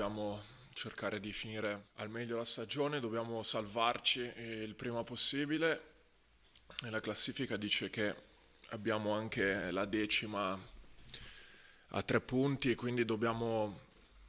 dobbiamo cercare di finire al meglio la stagione, dobbiamo salvarci il prima possibile. La classifica dice che abbiamo anche la decima a tre punti, quindi dobbiamo,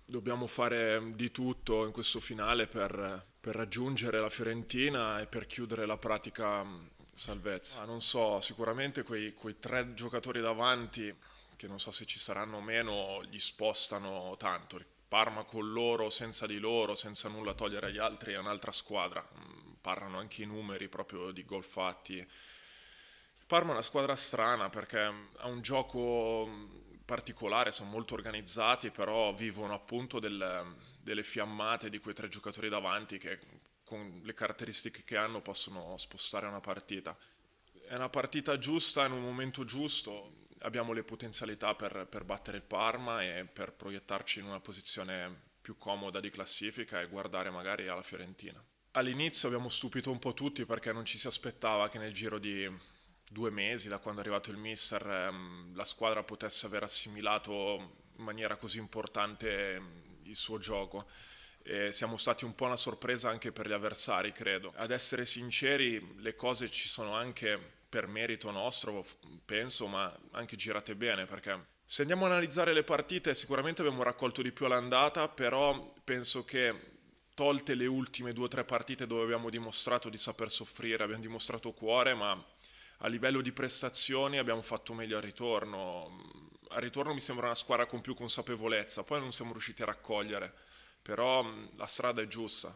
dobbiamo fare di tutto in questo finale per, per raggiungere la Fiorentina e per chiudere la pratica salvezza. Ah, non so, sicuramente quei, quei, tre giocatori davanti, che non so se ci saranno o meno, gli spostano tanto, Parma con loro, senza di loro, senza nulla togliere agli altri, è un'altra squadra. Mm, parlano anche i numeri proprio di gol fatti. Parma è una squadra strana perché mm, ha un gioco mm, particolare, sono molto organizzati, però vivono appunto del, delle fiammate di quei tre giocatori davanti che con le caratteristiche che hanno possono spostare una partita. È una partita giusta in un momento giusto, abbiamo le potenzialità per, per battere il Parma e per proiettarci in una posizione più comoda di classifica e guardare magari alla Fiorentina. All'inizio abbiamo stupito un po' tutti perché non ci si aspettava che nel giro di due mesi, da quando è arrivato il mister, ehm, la squadra potesse aver assimilato in maniera così importante ehm, il suo gioco. E siamo stati un po' una sorpresa anche per gli avversari, credo. Ad essere sinceri, le cose ci sono anche per merito nostro, penso, ma anche girate bene perché se andiamo a analizzare le partite sicuramente abbiamo raccolto di più all'andata, però penso che tolte le ultime due o tre partite dove abbiamo dimostrato di saper soffrire, abbiamo dimostrato cuore, ma a livello di prestazioni abbiamo fatto meglio al ritorno. Al ritorno mi sembra una squadra con più consapevolezza, poi non siamo riusciti a raccogliere, però la strada è giusta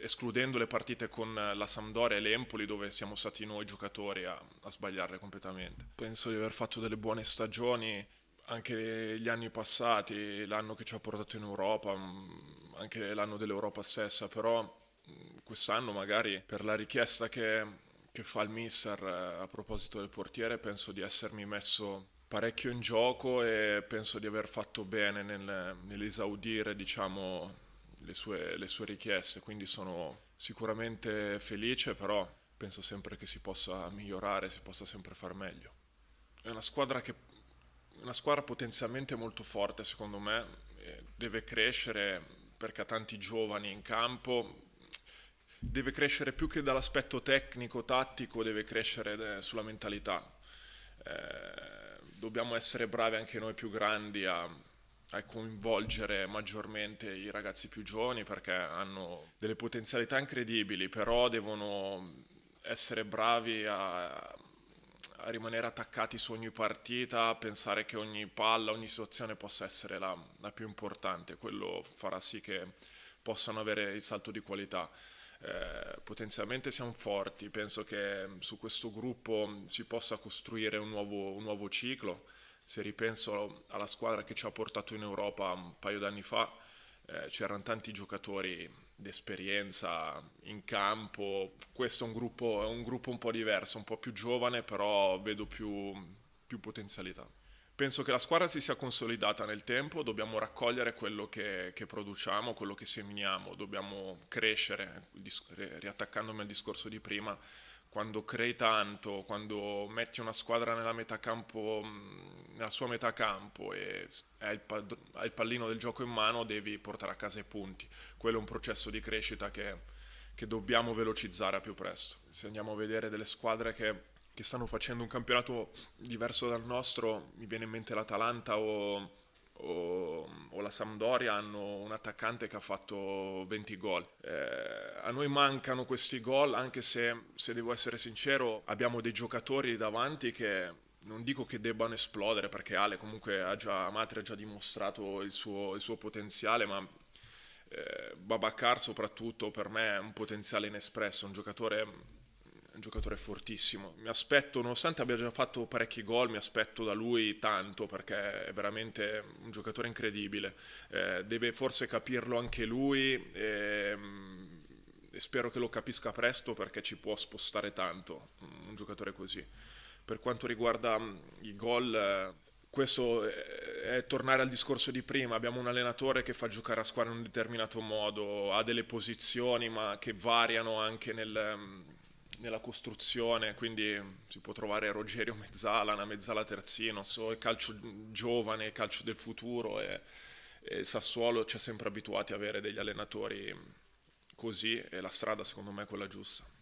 escludendo le partite con la Sampdoria e l'Empoli dove siamo stati noi giocatori a, a sbagliarle completamente. Penso di aver fatto delle buone stagioni anche gli anni passati, l'anno che ci ha portato in Europa, mm, anche l'anno dell'Europa stessa, però mm, quest'anno magari per la richiesta che, che fa il mister eh, a proposito del portiere penso di essermi messo parecchio in gioco e penso di aver fatto bene nel, nell'esaudire diciamo le sue, le sue richieste, quindi sono sicuramente felice, però penso sempre che si possa migliorare, si possa sempre far meglio. È una squadra, che, una squadra potenzialmente molto forte, secondo me, deve crescere perché ha tanti giovani in campo, deve crescere più che dall'aspetto tecnico, tattico, deve crescere eh, sulla mentalità. Eh, dobbiamo essere bravi anche noi più grandi a a coinvolgere maggiormente i ragazzi più giovani perché hanno delle potenzialità incredibili, però devono essere bravi a, a rimanere attaccati su ogni partita, pensare che ogni palla, ogni situazione possa essere la, la più importante, quello farà sì che possano avere il salto di qualità. Eh, potenzialmente siamo forti, penso che su questo gruppo si possa costruire un nuovo, un nuovo ciclo se ripenso alla squadra che ci ha portato in Europa un paio d'anni fa, eh, c'erano tanti giocatori d'esperienza in campo, questo è un, gruppo, è un, gruppo, un po' diverso, un po' più giovane, però vedo più, più potenzialità. Penso che la squadra si sia consolidata nel tempo, dobbiamo raccogliere quello che, che produciamo, quello che seminiamo, dobbiamo crescere, riattaccandomi al discorso di prima, quando crei tanto, quando metti una squadra nella metà campo mm, nella sua metà campo e hai il, pad- hai il, pallino del gioco in mano, devi portare a casa i punti. Quello è un processo di crescita che, che dobbiamo velocizzare a più presto. Se andiamo a vedere delle squadre che, che, stanno facendo un campionato diverso dal nostro, mi viene in mente l'Atalanta o, o, o la Sampdoria, hanno un attaccante che ha fatto 20 gol. Eh, a noi mancano questi gol, anche se, se devo essere sincero, abbiamo dei giocatori davanti che non dico che debbano esplodere perché Ale comunque ha già, Matri ha già dimostrato il suo, il suo potenziale, ma eh, Babacar soprattutto per me è un potenziale inespresso, un giocatore, un giocatore fortissimo. Mi aspetto, nonostante abbia già fatto parecchi gol, mi aspetto da lui tanto perché è veramente un giocatore incredibile. Eh, deve forse capirlo anche lui. E, ehm, e spero che lo capisca presto perché ci può spostare tanto un giocatore così per quanto riguarda mm, i gol, eh, questo eh, è tornare al discorso di prima, abbiamo un allenatore che fa giocare a squadra in un determinato modo, ha delle posizioni ma che variano anche nel, mm, nella costruzione, quindi mm, si può trovare Rogerio Mezzala, una Mezzala terzino, so, il calcio giovane, calcio del futuro e, e Sassuolo ci ha sempre abituati a avere degli allenatori così e la strada secondo me è quella giusta.